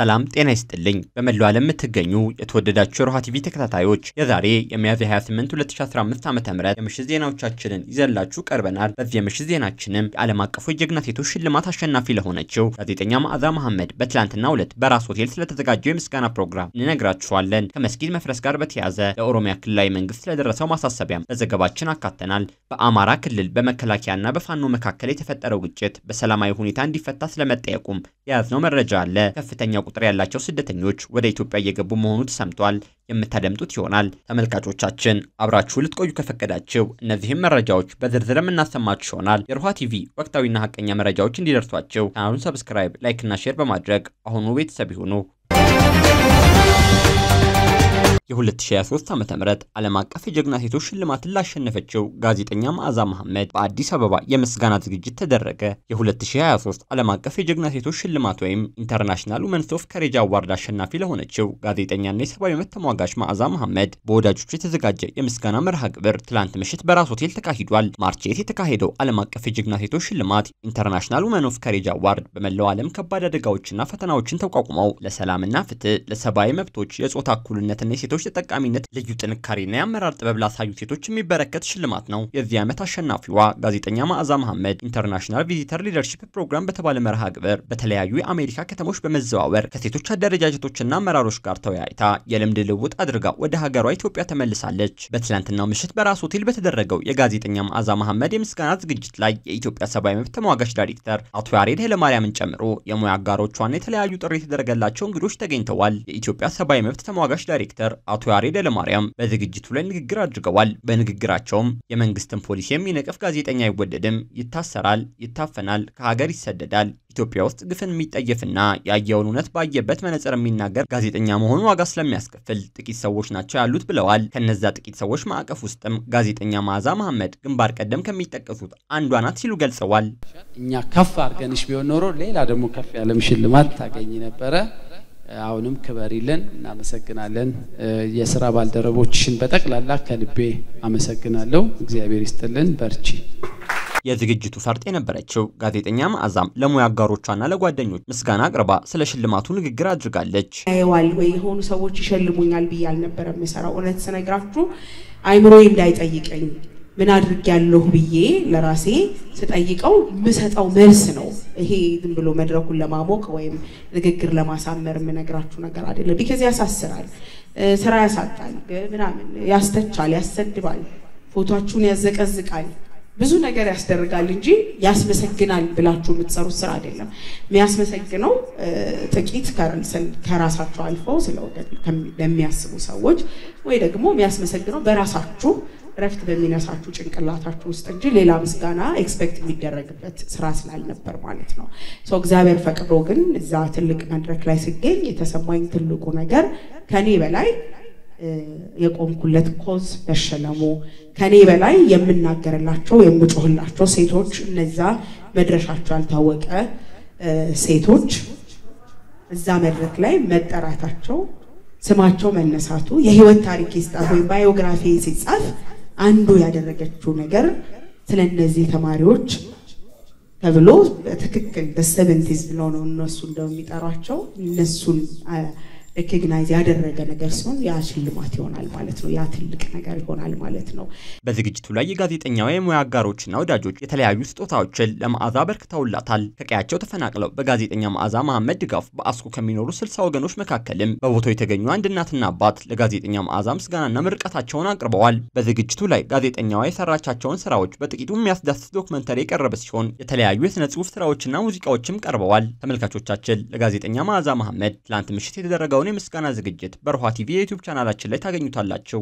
ሰላም ጤና ይስጥልኝ። በመላው ዓለም የምትገኙ የተወደዳችሁ የሮሃ ቲቪ ተከታታዮች የዛሬ የሚያዝያ 28 2015 ዓ ም የምሽት ዜናዎቻችንን ይዘላችሁ ቀርበናል። በዚህ የምሽት ዜናችንም የዓለም አቀፉ የጀግና ሴቶች ሽልማት አሸናፊ ለሆነችው ጋዜጠኛ መዓዛ መሐመድ በትላንትናው ዕለት በራስ ሆቴል ስለተዘጋጀው የምስጋና ፕሮግራም እንነግራችኋለን። ከመስጊድ መፍረስ ጋር በተያያዘ ለኦሮሚያ ክልላዊ መንግስት ስለደረሰው ማሳሰቢያም በዘገባችን አካተናል። በአማራ ክልል በመከላከያና በፋኖ መካከል የተፈጠረው ግጭት በሰላማዊ ሁኔታ እንዲፈታ ስለመጠየቁም የያዝነው መረጃ አለ። ከፍተኛ ቁጥር ያላቸው ስደተኞች ወደ ኢትዮጵያ እየገቡ መሆኑ ተሰምቷል። የምታደምጡት ይሆናል። ተመልካቾቻችን አብራችሁ ልትቆዩ ከፈቀዳችሁ እነዚህም መረጃዎች በዝርዝር የምናሰማችሁ ይሆናል። የሮሃ ቲቪ ወቅታዊና ሀቀኛ መረጃዎች እንዲደርሷችሁ ቻናሉን ሰብስክራይብ፣ ላይክና ሼር በማድረግ አሁኑ ቤተሰብ ይሁኑ። የ2023 ዓ ም ዓለም አቀፍ የጀግና ሴቶች ሽልማትን ላሸነፈችው ጋዜጠኛ መዓዛ መሐመድ በአዲስ አበባ የምስጋና ዝግጅት ተደረገ። የ2023 ዓለም አቀፍ የጀግና ሴቶች ሽልማት ወይም ኢንተርናሽናል ውመንስ ኦፍ ከሬጅ አዋርድ አሸናፊ ለሆነችው ጋዜጠኛና የሰብአዊ መብት ተሟጋች መዓዛ መሐመድ በወዳጆቹ የተዘጋጀ የምስጋና መርሃ ግብር ትላንት ምሽት በራስ ሆቴል ተካሂዷል። ማርቼት የተካሄደው ዓለም አቀፍ የጀግና ሴቶች ሽልማት ኢንተርናሽናል ውመን ኦፍ ከሬጅ አዋርድ በመላው ዓለም ከባድ አደጋዎችና ፈተናዎችን ተቋቁመው ለሰላምና ፍትህ፣ ለሰብአዊ መብቶች፣ የጾታ እኩልነትና የሴቶች ሴቶች ተጠቃሚነት ልዩ ጥንካሬና የአመራር ጥበብ ላሳዩ ሴቶች የሚበረከት ሽልማት ነው። የዚህ ዓመት አሸናፊዋ ጋዜጠኛ መዓዛ መሐመድ ኢንተርናሽናል ቪዚተር ሊደርሺፕ ፕሮግራም በተባለ መርሃ ግብር በተለያዩ የአሜሪካ ከተሞች በመዘዋወር ከሴቶች አደረጃጀቶችና አመራሮች ጋር ተወያይታ የልምድ ልውጥ አድርጋ ወደ ሀገሯ ኢትዮጵያ ተመልሳለች። በትላንትናው ምሽት በራስ ሆቴል በተደረገው የጋዜጠኛ መዓዛ መሐመድ የምስጋና ዝግጅት ላይ የኢትዮጵያ ሰብአዊ መብት ተሟጋች ዳይሬክተር አቶ ያሬድ ኃይለማርያምን ጨምሮ የሙያ አጋሮቿና የተለያዩ ጥሪ የተደረገላቸው እንግዶች ተገኝተዋል። የኢትዮጵያ ሰብአዊ መብት ተሟጋች ዳይሬክተር አቶ ያሬድ ለማርያም በዝግጅቱ ላይ ንግግር አድርገዋል። በንግግራቸውም የመንግስትን ፖሊሲ የሚነቅፍ ጋዜጠኛ አይወደድም፣ ይታሰራል፣ ይታፈናል፣ ከሀገር ይሰደዳል። ኢትዮጵያ ውስጥ ግፍን የሚጠየፍና ያየውን እውነት ባየበት መነጽር የሚናገር ጋዜጠኛ መሆኑ ዋጋ ስለሚያስከፍል ጥቂት ሰዎች ናቸው ያሉት ብለዋል። ከነዛ ጥቂት ሰዎች ማዕቀፍ ውስጥም ጋዜጠኛ መዓዛ መሐመድ ግንባር ቀደም ከሚጠቀሱት አንዷ ናት ሲሉ ገልጸዋል። እኛ ከፍ አድርገንሽ ቢሆን ኖሮ ሌላ ደግሞ ከፍ ያለም ሽልማት ታገኝ ነበረ። አሁንም ክበሪልን፣ እናመሰግናለን። የስራ ባልደረቦችን በጠቅላላ ከልቤ አመሰግናለሁ። እግዚአብሔር ይስጥልን፣ በርቺ። የዝግጅቱ ፈርጥ የነበረችው ጋዜጠኛ መዓዛም ለሙያ አጋሮቿና ለጓደኞች ምስጋና አቅርባ ስለ ሽልማቱ ንግግር አድርጋለች። ያየዋል ወይ የሆኑ ሰዎች ይሸልሙኛል ብዬ አልነበረ የምሰራው። እውነት ስነግራችሁ አይምሮዬ እንዳይጠይቀኝ ምን አድርጊያለሁ ብዬ ለራሴ ስጠይቀው የምሰጠው መልስ ነው። ይሄ ዝም ብሎ መድረኩን ለማሞቅ ወይም ንግግር ለማሳመር የምነግራችሁ ነገር አይደለም። ቢከዚ ያሳስራል፣ ስራ ያሳጣል፣ ምናምን ያስተቻል፣ ያሰድባል፣ ፎቶችሁን ያዘቀዝቃል ብዙ ነገር ያስደርጋል እንጂ ያስመሰግናል ብላችሁ የምትሰሩት ስራ አይደለም። የሚያስመሰግነው ጥቂት ከራሳችሁ አልፈው ለሚያስቡ ሰዎች ወይ ደግሞ የሚያስመሰግነው በራሳችሁ እረፍት በሚነሳችሁ ጭንቅላታችሁ ውስጥ እንጂ ሌላ ምስጋና ኤክስፔክት የሚደረግበት ስራ ስላልነበር ማለት ነው። ሰው እግዚአብሔር ፈቅዶ ግን እዛ ትልቅ መድረክ ላይ ስገኝ የተሰማኝ ትልቁ ነገር ከኔ በላይ የቆምኩለት ኮዝ መሸለሙ ከኔ በላይ የምናገርላቸው የምጮህላቸው ሴቶች እነዛ መድረሻቸው ያልታወቀ ሴቶች እዛ መድረክ ላይ መጠራታቸው ስማቸው መነሳቱ የህይወት ታሪክ ይስጣት ወይም ባዮግራፊ ሲጻፍ አንዱ ያደረገችው ነገር ስለ እነዚህ ተማሪዎች ተብሎ በትክክል በሰቨንቲዝ ብለው ነው እነሱ እንደሚጠሯቸው እነሱን ሬኮግናይዝ ያደረገ ነገር ሲሆን ያ ሽልማት ይሆናል ማለት ነው። ያ ትልቅ ነገር ይሆናል ማለት ነው። በዝግጅቱ ላይ የጋዜጠኛዋ የሙያ አጋሮችና ወዳጆች የተለያዩ ስጦታዎችን ለመዓዛ በርክተውላታል። ከቀያቸው ተፈናቅለው በጋዜጠኛ መዓዛ መሐመድ ድጋፍ በአስኮ ከሚኖሩ ስልሳ ወገኖች መካከልም በቦታው የተገኙ አንድ እናትና አባት ለጋዜጠኛ መዓዛ ምስጋናና ምርቀታቸውን አቅርበዋል። በዝግጅቱ ላይ ጋዜጠኛዋ የሰራቻቸውን ስራዎች በጥቂቱ የሚያስዳስት ዶክመንተሪ የቀረበ ሲሆን የተለያዩ የስነ ጽሁፍ ስራዎችና ሙዚቃዎችም ቀርበዋል። ተመልካቾቻችን ለጋዜጠኛ መዓዛ መሐመድ ትላንት ምሽት የተደረገውን የምስጋና ዝግጅት በሮሃ ቲቪ የዩቲዩብ ቻናላችን ላይ ታገኙታላችሁ።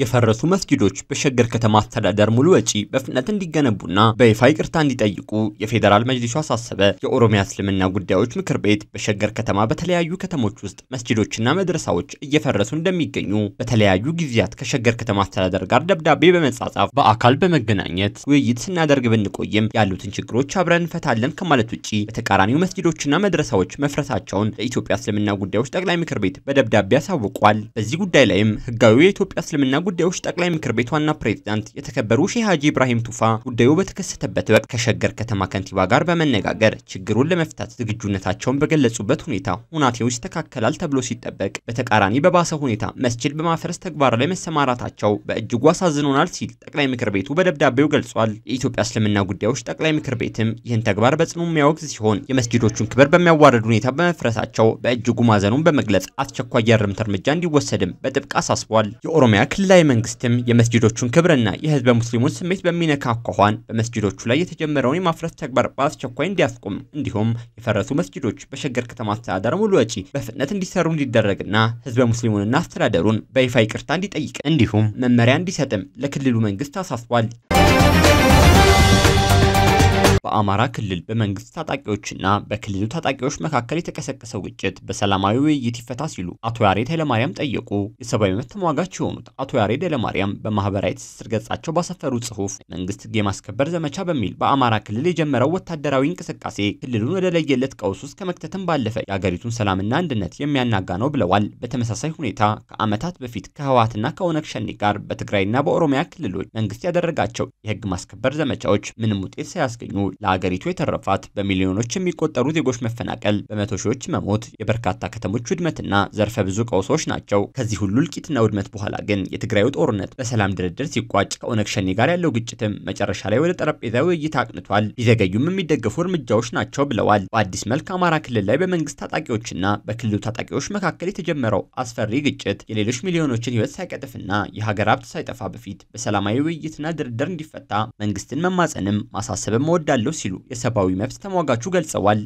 የፈረሱ መስጊዶች በሸገር ከተማ አስተዳደር ሙሉ ወጪ በፍጥነት እንዲገነቡና በይፋ ይቅርታ እንዲጠይቁ የፌዴራል መጅሊሱ አሳሰበ። የኦሮሚያ እስልምና ጉዳዮች ምክር ቤት በሸገር ከተማ በተለያዩ ከተሞች ውስጥ መስጊዶችና መድረሳዎች እየፈረሱ እንደሚገኙ በተለያዩ ጊዜያት ከሸገር ከተማ አስተዳደር ጋር ደብዳቤ በመጻጻፍ በአካል በመገናኘት ውይይት ስናደርግ ብንቆይም ያሉትን ችግሮች አብረን እንፈታለን ከማለት ውጭ በተቃራኒው መስጊዶችና መድረሳዎች መፍረሳቸውን ለኢትዮጵያ እስልምና ጉዳዮች ጠቅላይ ምክር ቤት በደብዳቤ አሳውቋል። በዚህ ጉዳይ ላይም ህጋዊ የኢትዮጵያ እስልምና ጉዳዮች ጠቅላይ ምክር ቤት ዋና ፕሬዝዳንት የተከበሩ ሼህ ሀጂ ኢብራሂም ቱፋ ጉዳዩ በተከሰተበት ወቅት ከሸገር ከተማ ከንቲባ ጋር በመነጋገር ችግሩን ለመፍታት ዝግጁነታቸውን በገለጹበት ሁኔታ ሁናቴው ይስተካከላል ተብሎ ሲጠበቅ በተቃራኒ በባሰ ሁኔታ መስጅድ በማፍረስ ተግባር ላይ መሰማራታቸው በእጅጉ አሳዝኖናል ሲል ጠቅላይ ምክር ቤቱ በደብዳቤው ገልጿል። የኢትዮጵያ እስልምና ጉዳዮች ጠቅላይ ምክር ቤትም ይህን ተግባር በጽኑ የሚያወግዝ ሲሆን የመስጅዶቹን ክብር በሚያዋርድ ሁኔታ በመፍረሳቸው በእጅጉ ማዘኑን በመግለጽ አስቸኳይ የእርምት እርምጃ እንዲወሰድም በጥብቅ አሳስቧል። የኦሮሚያ ክልል ላይ መንግስትም የመስጂዶቹን ክብርና የህዝበ ሙስሊሙን ስሜት በሚነካ አኳኋን በመስጂዶቹ ላይ የተጀመረውን የማፍረስ ተግባር በአስቸኳይ እንዲያስቁም እንዲሁም የፈረሱ መስጅዶች በሸገር ከተማ አስተዳደር ሙሉ ወጪ በፍጥነት እንዲሰሩ እንዲደረግና ህዝበ ሙስሊሙንና አስተዳደሩን በይፋ ይቅርታ እንዲጠይቅ እንዲሁም መመሪያ እንዲሰጥም ለክልሉ መንግስት አሳስቧል። በአማራ ክልል በመንግስት ታጣቂዎችና በክልሉ ታጣቂዎች መካከል የተቀሰቀሰው ግጭት በሰላማዊ ውይይት ይፈታ ሲሉ አቶ ያሬድ ኃይለማርያም ጠየቁ። የሰብአዊ መብት ተሟጋች የሆኑት አቶ ያሬድ ኃይለማርያም በማህበራዊ ትስስር ገጻቸው ባሰፈሩ ጽሁፍ መንግስት ህግ የማስከበር ዘመቻ በሚል በአማራ ክልል የጀመረው ወታደራዊ እንቅስቃሴ ክልሉን ወደ ለየለት ቀውስ ውስጥ ከመክተትም ባለፈ የአገሪቱን ሰላምና አንድነት የሚያናጋ ነው ብለዋል። በተመሳሳይ ሁኔታ ከዓመታት በፊት ከህወሓትና ከኦነግ ሸኔ ጋር በትግራይና በኦሮሚያ ክልሎች መንግስት ያደረጋቸው የህግ ማስከበር ዘመቻዎች ምንም ውጤት ሳያስገኙ ለሀገሪቱ የተረፋት በሚሊዮኖች የሚቆጠሩ ዜጎች መፈናቀል፣ በመቶ ሺዎች መሞት፣ የበርካታ ከተሞች ውድመትና ዘርፈ ብዙ ቀውሶች ናቸው። ከዚህ ሁሉ እልቂትና ውድመት በኋላ ግን የትግራዩ ጦርነት በሰላም ድርድር ሲቋጭ ከኦነግ ሸኔ ጋር ያለው ግጭትም መጨረሻ ላይ ወደ ጠረጴዛ ውይይት አቅንቷል። ቢዘገዩም የሚደገፉ እርምጃዎች ናቸው ብለዋል። በአዲስ መልክ አማራ ክልል ላይ በመንግስት ታጣቂዎችና በክልሉ ታጣቂዎች መካከል የተጀመረው አስፈሪ ግጭት የሌሎች ሚሊዮኖችን ህይወት ሳይቀጥፍና የሀገር ሀብት ሳይጠፋ በፊት በሰላማዊ ውይይትና ድርድር እንዲፈታ መንግስትን መማጸንም ማሳሰብም እወዳለሁ አለው ሲሉ የሰብአዊ መብት ተሟጋቹ ገልጸዋል።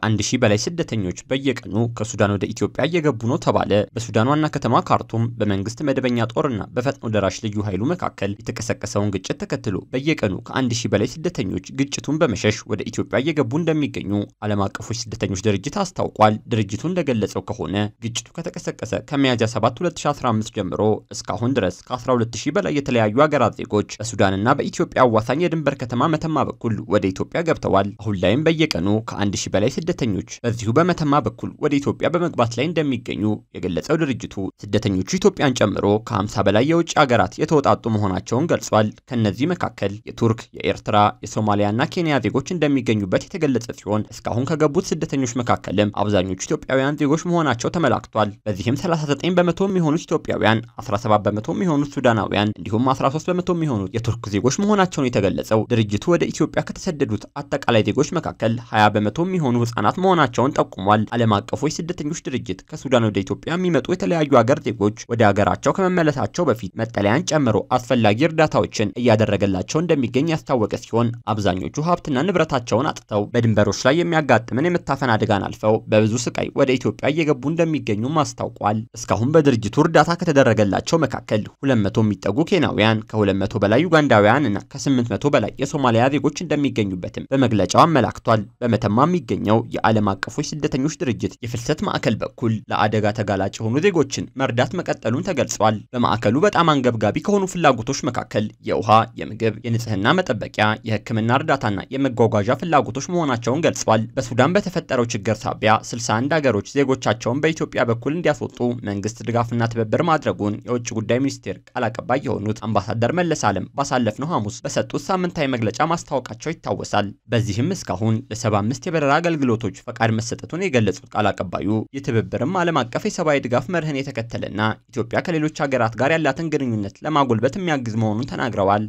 ከአንድ ሺህ በላይ ስደተኞች በየቀኑ ከሱዳን ወደ ኢትዮጵያ እየገቡ ነው ተባለ። በሱዳን ዋና ከተማ ካርቱም በመንግስት መደበኛ ጦርና በፈጥኖ ደራሽ ልዩ ኃይሉ መካከል የተቀሰቀሰውን ግጭት ተከትሎ በየቀኑ ከአንድ ሺህ በላይ ስደተኞች ግጭቱን በመሸሽ ወደ ኢትዮጵያ እየገቡ እንደሚገኙ ዓለም አቀፉ ስደተኞች ድርጅት አስታውቋል። ድርጅቱ እንደገለጸው ከሆነ ግጭቱ ከተቀሰቀሰ ከሚያዝያ 7 2015 ጀምሮ እስካሁን ድረስ ከ12000 በላይ የተለያዩ ሀገራት ዜጎች በሱዳንና በኢትዮጵያ አዋሳኝ የድንበር ከተማ መተማ በኩል ወደ ኢትዮጵያ ገብተዋል። አሁን ላይም በየቀኑ ከ1000 በላይ ስደተኞች በዚሁ በመተማ በኩል ወደ ኢትዮጵያ በመግባት ላይ እንደሚገኙ የገለጸው ድርጅቱ ስደተኞቹ ኢትዮጵያን ጨምሮ ከ50 በላይ የውጭ ሀገራት የተወጣጡ መሆናቸውን ገልጿል። ከእነዚህ መካከል የቱርክ፣ የኤርትራ፣ የሶማሊያና ኬንያ ዜጎች እንደሚገኙበት የተገለጸ ሲሆን እስካሁን ከገቡት ስደተኞች መካከልም አብዛኞቹ ኢትዮጵያውያን ዜጎች መሆናቸው ተመላክቷል። በዚህም 39 በመቶ የሚሆኑት ኢትዮጵያውያን፣ 17 በመቶ የሚሆኑት ሱዳናውያን እንዲሁም 13 በመቶ የሚሆኑት የቱርክ ዜጎች መሆናቸውን የተገለጸው ድርጅቱ ወደ ኢትዮጵያ ከተሰደዱት አጠቃላይ ዜጎች መካከል 20 በመቶ የሚሆኑ ሕጻናት መሆናቸውን ጠቁሟል። ዓለም አቀፉ የስደተኞች ድርጅት ከሱዳን ወደ ኢትዮጵያ የሚመጡ የተለያዩ ሀገር ዜጎች ወደ ሀገራቸው ከመመለሳቸው በፊት መጠለያን ጨምሮ አስፈላጊ እርዳታዎችን እያደረገላቸው እንደሚገኝ ያስታወቀ ሲሆን አብዛኞቹ ሀብትና ንብረታቸውን አጥተው በድንበሮች ላይ የሚያጋጥምን የመታፈን አደጋን አልፈው በብዙ ስቃይ ወደ ኢትዮጵያ እየገቡ እንደሚገኙም አስታውቋል። እስካሁን በድርጅቱ እርዳታ ከተደረገላቸው መካከል 200 የሚጠጉ ኬንያውያን፣ ከ200 በላይ ዩጋንዳውያን እና ከ800 በላይ የሶማሊያ ዜጎች እንደሚገኙበትም በመግለጫው አመላክቷል። በመተማ የሚገኘው የዓለም አቀፉ ስደተኞች ድርጅት የፍልሰት ማዕከል በኩል ለአደጋ ተጋላጭ የሆኑ ዜጎችን መርዳት መቀጠሉን ተገልጿል። በማዕከሉ በጣም አንገብጋቢ ከሆኑ ፍላጎቶች መካከል የውሃ፣ የምግብ፣ የንጽህና መጠበቂያ፣ የህክምና እርዳታና የመጓጓዣ ፍላጎቶች መሆናቸውን ገልጿል። በሱዳን በተፈጠረው ችግር ሳቢያ 61 አገሮች ዜጎቻቸውን በኢትዮጵያ በኩል እንዲያስወጡ መንግስት ድጋፍና ትብብር ማድረጉን የውጭ ጉዳይ ሚኒስቴር ቃል አቀባይ የሆኑት አምባሳደር መለስ ዓለም ባሳለፍነው ሐሙስ በሰጡት ሳምንታዊ መግለጫ ማስታወቃቸው ይታወሳል። በዚህም እስካሁን ለ75 የበረራ አገልግሎት አገልግሎቶች ፈቃድ መሰጠቱን የገለጹት ቃል አቀባዩ የትብብርም ዓለም አቀፍ የሰብአዊ ድጋፍ መርህን የተከተለና ኢትዮጵያ ከሌሎች ሀገራት ጋር ያላትን ግንኙነት ለማጎልበት የሚያግዝ መሆኑን ተናግረዋል።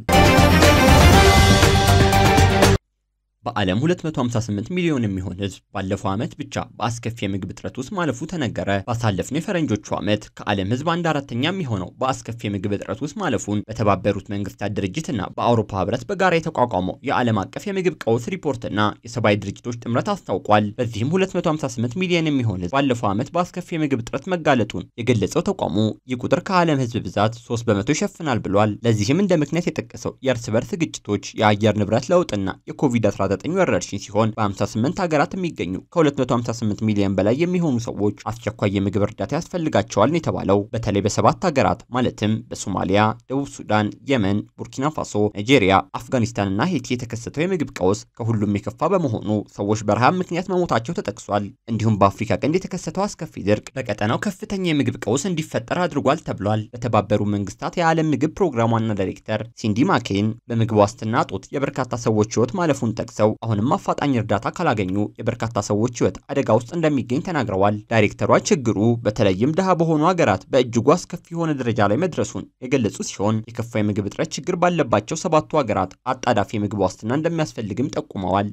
በዓለም 258 ሚሊዮን የሚሆን ህዝብ ባለፈው ዓመት ብቻ በአስከፊ የምግብ እጥረት ውስጥ ማለፉ ተነገረ። ባሳለፍነው የፈረንጆቹ ዓመት ከዓለም ህዝብ አንድ አራተኛ የሚሆነው በአስከፊ የምግብ እጥረት ውስጥ ማለፉን በተባበሩት መንግስታት ድርጅትና በአውሮፓ ህብረት በጋራ የተቋቋመው የዓለም አቀፍ የምግብ ቀውስ ሪፖርትና የሰብአዊ ድርጅቶች ጥምረት አስታውቋል። በዚህም 258 ሚሊዮን የሚሆን ህዝብ ባለፈው ዓመት በአስከፊ የምግብ እጥረት መጋለጡን የገለጸው ተቋሙ ይህ ቁጥር ከዓለም ህዝብ ብዛት 3 በመቶ ይሸፍናል ብሏል። ለዚህም እንደ ምክንያት የጠቀሰው የእርስ በርስ ግጭቶች፣ የአየር ንብረት ለውጥና የኮቪድ-19 ከ ወረርሽኝ ሲሆን በ58 ሀገራት የሚገኙ ከ258 ሚሊዮን በላይ የሚሆኑ ሰዎች አስቸኳይ የምግብ እርዳታ ያስፈልጋቸዋል ነው የተባለው። በተለይ በሰባት ሀገራት ማለትም በሶማሊያ፣ ደቡብ ሱዳን፣ የመን፣ ቡርኪና ፋሶ፣ ናይጄሪያ፣ አፍጋኒስታንና ሄቲ የተከሰተው የምግብ ቀውስ ከሁሉም የከፋ በመሆኑ ሰዎች በረሃብ ምክንያት መሞታቸው ተጠቅሷል። እንዲሁም በአፍሪካ ቀንድ የተከሰተው አስከፊ ድርቅ በቀጠናው ከፍተኛ የምግብ ቀውስ እንዲፈጠር አድርጓል ተብሏል። በተባበሩ መንግስታት የዓለም ምግብ ፕሮግራም ዋና ዳይሬክተር ሲንዲ ማኬን በምግብ ዋስትና እጦት የበርካታ ሰዎች ህይወት ማለፉን ጠቅሰው ተነስተው አሁንም አፋጣኝ እርዳታ ካላገኙ የበርካታ ሰዎች ህይወት አደጋ ውስጥ እንደሚገኝ ተናግረዋል። ዳይሬክተሯ ችግሩ በተለይም ድሃ በሆኑ ሀገራት በእጅጉ አስከፊ የሆነ ደረጃ ላይ መድረሱን የገለጹ ሲሆን የከፋ የምግብ እጥረት ችግር ባለባቸው ሰባቱ ሀገራት አጣዳፊ የምግብ ዋስትና እንደሚያስፈልግም ጠቁመዋል።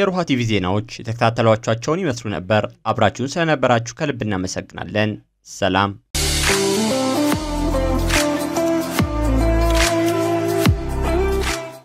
የሮሃ ቲቪ ዜናዎች የተከታተሏቸውን ይመስሉ ነበር። አብራችሁን ስለነበራችሁ ከልብ እናመሰግናለን። ሰላም